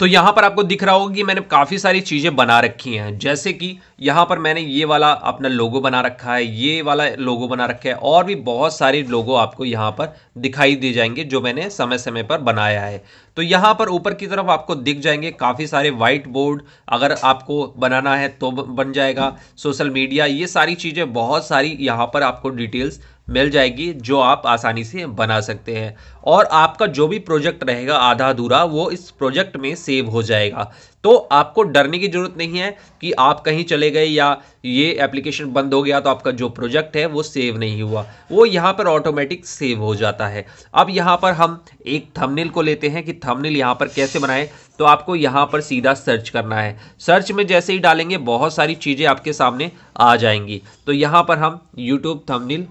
तो यहाँ पर आपको दिख रहा होगा कि मैंने काफ़ी सारी चीज़ें बना रखी हैं जैसे कि यहाँ पर मैंने ये वाला अपना लोगो बना रखा है ये वाला लोगो बना रखा है और भी बहुत सारे लोगो आपको यहाँ पर दिखाई दे जाएंगे जो मैंने समय समय पर बनाया है तो यहाँ पर ऊपर की तरफ आपको दिख जाएंगे काफ़ी सारे वाइट बोर्ड अगर आपको बनाना है तो बन जाएगा सोशल मीडिया ये सारी चीज़ें बहुत सारी यहाँ पर आपको डिटेल्स मिल जाएगी जो आप आसानी से बना सकते हैं और आपका जो भी प्रोजेक्ट रहेगा आधा अधूरा वो इस प्रोजेक्ट में सेव हो जाएगा तो आपको डरने की ज़रूरत नहीं है कि आप कहीं चले गए या ये एप्लीकेशन बंद हो गया तो आपका जो प्रोजेक्ट है वो सेव नहीं हुआ वो यहाँ पर ऑटोमेटिक सेव हो जाता है अब यहाँ पर हम एक थंबनेल को लेते हैं कि थंबनेल यहाँ पर कैसे बनाएं तो आपको यहाँ पर सीधा सर्च करना है सर्च में जैसे ही डालेंगे बहुत सारी चीज़ें आपके सामने आ जाएंगी तो यहाँ पर हम यूट्यूब थमनिल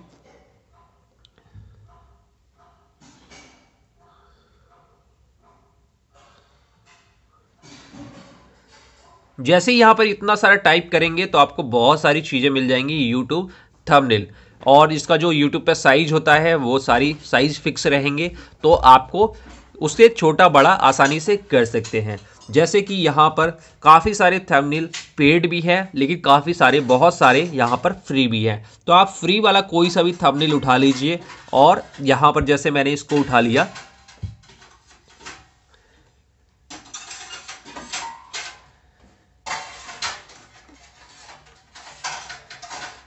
जैसे ही यहाँ पर इतना सारा टाइप करेंगे तो आपको बहुत सारी चीज़ें मिल जाएंगी यूट्यूब थंबनेल और इसका जो यूट्यूब पर साइज होता है वो सारी साइज फिक्स रहेंगे तो आपको उससे छोटा बड़ा आसानी से कर सकते हैं जैसे कि यहाँ पर काफ़ी सारे थंबनेल पेड भी हैं लेकिन काफ़ी सारे बहुत सारे यहाँ पर फ्री भी हैं तो आप फ्री वाला कोई सा भी थंबनेल उठा लीजिए और यहाँ पर जैसे मैंने इसको उठा लिया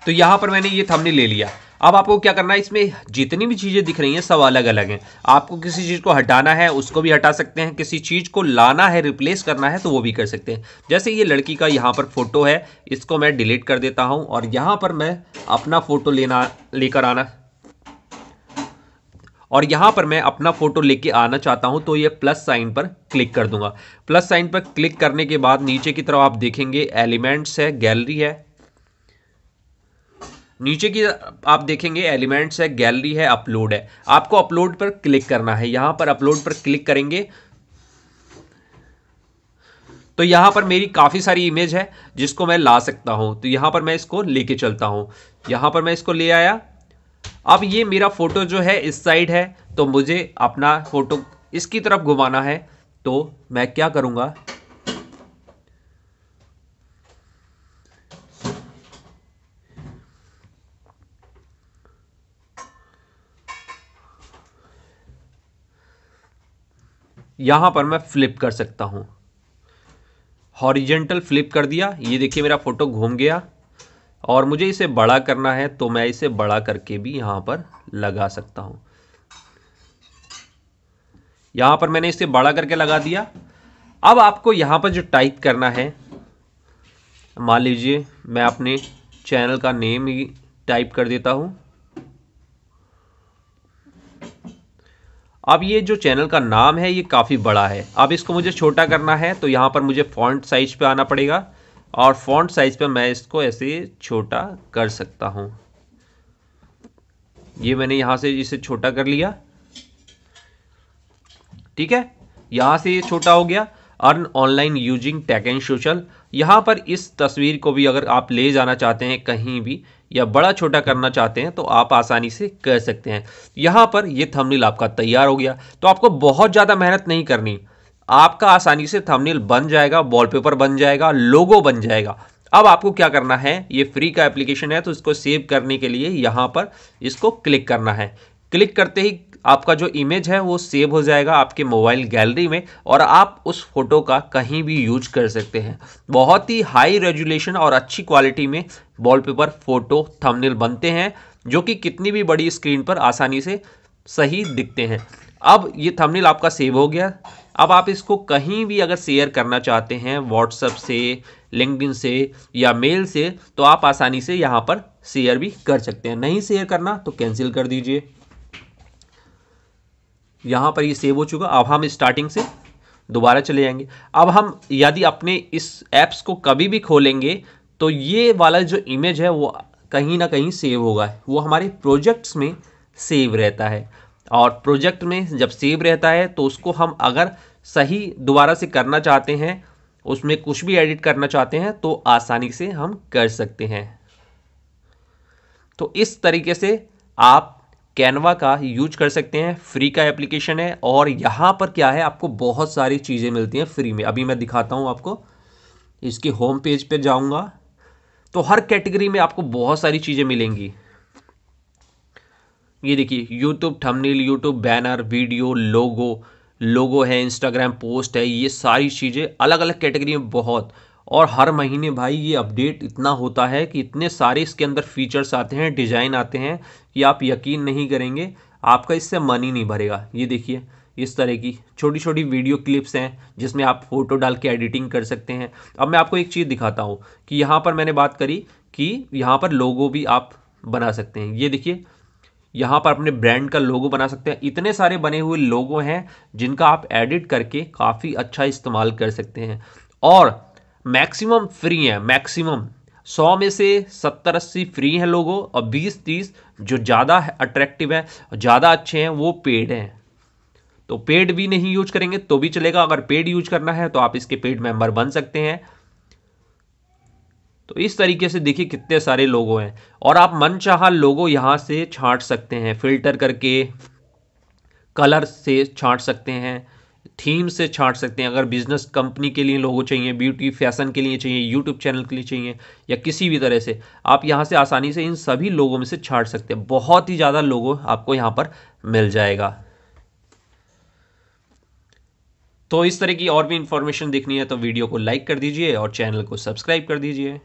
तो यहाँ पर मैंने ये थंबनेल ले लिया अब आपको क्या करना है इसमें जितनी भी चीज़ें दिख रही हैं सब अलग अलग हैं आपको किसी चीज़ को हटाना है उसको भी हटा सकते हैं किसी चीज़ को लाना है रिप्लेस करना है तो वो भी कर सकते हैं जैसे ये लड़की का यहाँ पर फोटो है इसको मैं डिलीट कर देता हूँ और यहाँ पर मैं अपना फ़ोटो लेना लेकर आना और यहाँ पर मैं अपना फ़ोटो लेके आना चाहता हूँ तो ये प्लस साइन पर क्लिक कर दूंगा प्लस साइन पर क्लिक करने के बाद नीचे की तरफ आप देखेंगे एलिमेंट्स है गैलरी है नीचे की आप देखेंगे एलिमेंट्स है गैलरी है अपलोड है आपको अपलोड पर क्लिक करना है यहाँ पर अपलोड पर क्लिक करेंगे तो यहाँ पर मेरी काफ़ी सारी इमेज है जिसको मैं ला सकता हूँ तो यहाँ पर मैं इसको लेके चलता हूँ यहाँ पर मैं इसको ले आया अब ये मेरा फ़ोटो जो है इस साइड है तो मुझे अपना फ़ोटो इसकी तरफ घुमाना है तो मैं क्या करूँगा यहाँ पर मैं फ्लिप कर सकता हूँ हॉरिजेंटल फ्लिप कर दिया ये देखिए मेरा फ़ोटो घूम गया और मुझे इसे बड़ा करना है तो मैं इसे बड़ा करके भी यहाँ पर लगा सकता हूँ यहाँ पर मैंने इसे बड़ा करके लगा दिया अब आपको यहाँ पर जो टाइप करना है मान लीजिए मैं अपने चैनल का नेम ही टाइप कर देता हूँ अब ये जो चैनल का नाम है ये काफ़ी बड़ा है अब इसको मुझे छोटा करना है तो यहाँ पर मुझे फॉन्ट साइज पे आना पड़ेगा और फॉन्ट साइज पे मैं इसको ऐसे छोटा कर सकता हूँ ये मैंने यहाँ से इसे छोटा कर लिया ठीक है यहाँ से ये छोटा हो गया earn online using tech and social यहाँ पर इस तस्वीर को भी अगर आप ले जाना चाहते हैं कहीं भी या बड़ा छोटा करना चाहते हैं तो आप आसानी से कर सकते हैं यहाँ पर ये थंबनेल आपका तैयार हो गया तो आपको बहुत ज़्यादा मेहनत नहीं करनी आपका आसानी से थंबनेल बन जाएगा वॉलपेपर बन जाएगा लोगो बन जाएगा अब आपको क्या करना है ये फ्री का एप्लीकेशन है तो इसको सेव करने के लिए यहाँ पर इसको क्लिक करना है क्लिक करते ही आपका जो इमेज है वो सेव हो जाएगा आपके मोबाइल गैलरी में और आप उस फोटो का कहीं भी यूज कर सकते हैं बहुत ही हाई रेजुलेशन और अच्छी क्वालिटी में वॉलपेपर फोटो थंबनेल बनते हैं जो कि कितनी भी बड़ी स्क्रीन पर आसानी से सही दिखते हैं अब ये थंबनेल आपका सेव हो गया अब आप इसको कहीं भी अगर शेयर करना चाहते हैं व्हाट्सअप से लिंकडिन से या मेल से तो आप आसानी से यहाँ पर शेयर भी कर सकते हैं नहीं शेयर करना तो कैंसिल कर दीजिए यहाँ पर ये सेव हो चुका अब हम स्टार्टिंग से दोबारा चले जाएंगे अब हम यदि अपने इस ऐप्स को कभी भी खोलेंगे तो ये वाला जो इमेज है वो कहीं ना कहीं सेव होगा वो हमारे प्रोजेक्ट्स में सेव रहता है और प्रोजेक्ट में जब सेव रहता है तो उसको हम अगर सही दोबारा से करना चाहते हैं उसमें कुछ भी एडिट करना चाहते हैं तो आसानी से हम कर सकते हैं तो इस तरीके से आप कैनवा का यूज कर सकते हैं फ्री का एप्लीकेशन है और यहाँ पर क्या है आपको बहुत सारी चीज़ें मिलती हैं फ्री में अभी मैं दिखाता हूँ आपको इसके होम पेज पे जाऊँगा तो हर कैटेगरी में आपको बहुत सारी चीज़ें मिलेंगी ये देखिए YouTube thumbnail YouTube banner video logo logo है इंस्टाग्राम पोस्ट है ये सारी चीज़ें अलग अलग कैटेगरी में बहुत और हर महीने भाई ये अपडेट इतना होता है कि इतने सारे इसके अंदर फीचर्स आते हैं डिज़ाइन आते हैं कि आप यकीन नहीं करेंगे आपका इससे मन ही नहीं भरेगा ये देखिए इस तरह की छोटी छोटी वीडियो क्लिप्स हैं जिसमें आप फ़ोटो डाल के एडिटिंग कर सकते हैं अब मैं आपको एक चीज़ दिखाता हूँ कि यहाँ पर मैंने बात करी कि यहाँ पर लोगो भी आप बना सकते हैं ये देखिए यहाँ पर अपने ब्रांड का लोगो बना सकते हैं इतने सारे बने हुए लोगो हैं जिनका आप एडिट करके काफ़ी अच्छा इस्तेमाल कर सकते हैं और मैक्सिमम फ्री हैं मैक्सिमम सौ में से सत्तर अस्सी फ्री हैं लोगों और बीस तीस जो ज़्यादा अट्रैक्टिव है ज़्यादा अच्छे हैं वो पेड हैं तो पेड भी नहीं यूज करेंगे तो भी चलेगा अगर पेड यूज करना है तो आप इसके पेड मेंबर बन सकते हैं तो इस तरीके से देखिए कितने सारे लोगो हैं और आप मनचाहा लोगो यहाँ से छांट सकते हैं फिल्टर करके कलर से छांट सकते हैं थीम से छाट सकते हैं अगर बिजनेस कंपनी के लिए लोगो चाहिए ब्यूटी फैशन के लिए चाहिए यूट्यूब चैनल के लिए चाहिए या किसी भी तरह से आप यहाँ से आसानी से इन सभी लोगों में से छाट सकते हैं बहुत ही ज़्यादा लोगों आपको यहाँ पर मिल जाएगा तो इस तरह की और भी इन्फॉर्मेशन देखनी है तो वीडियो को लाइक कर दीजिए और चैनल को सब्सक्राइब कर दीजिए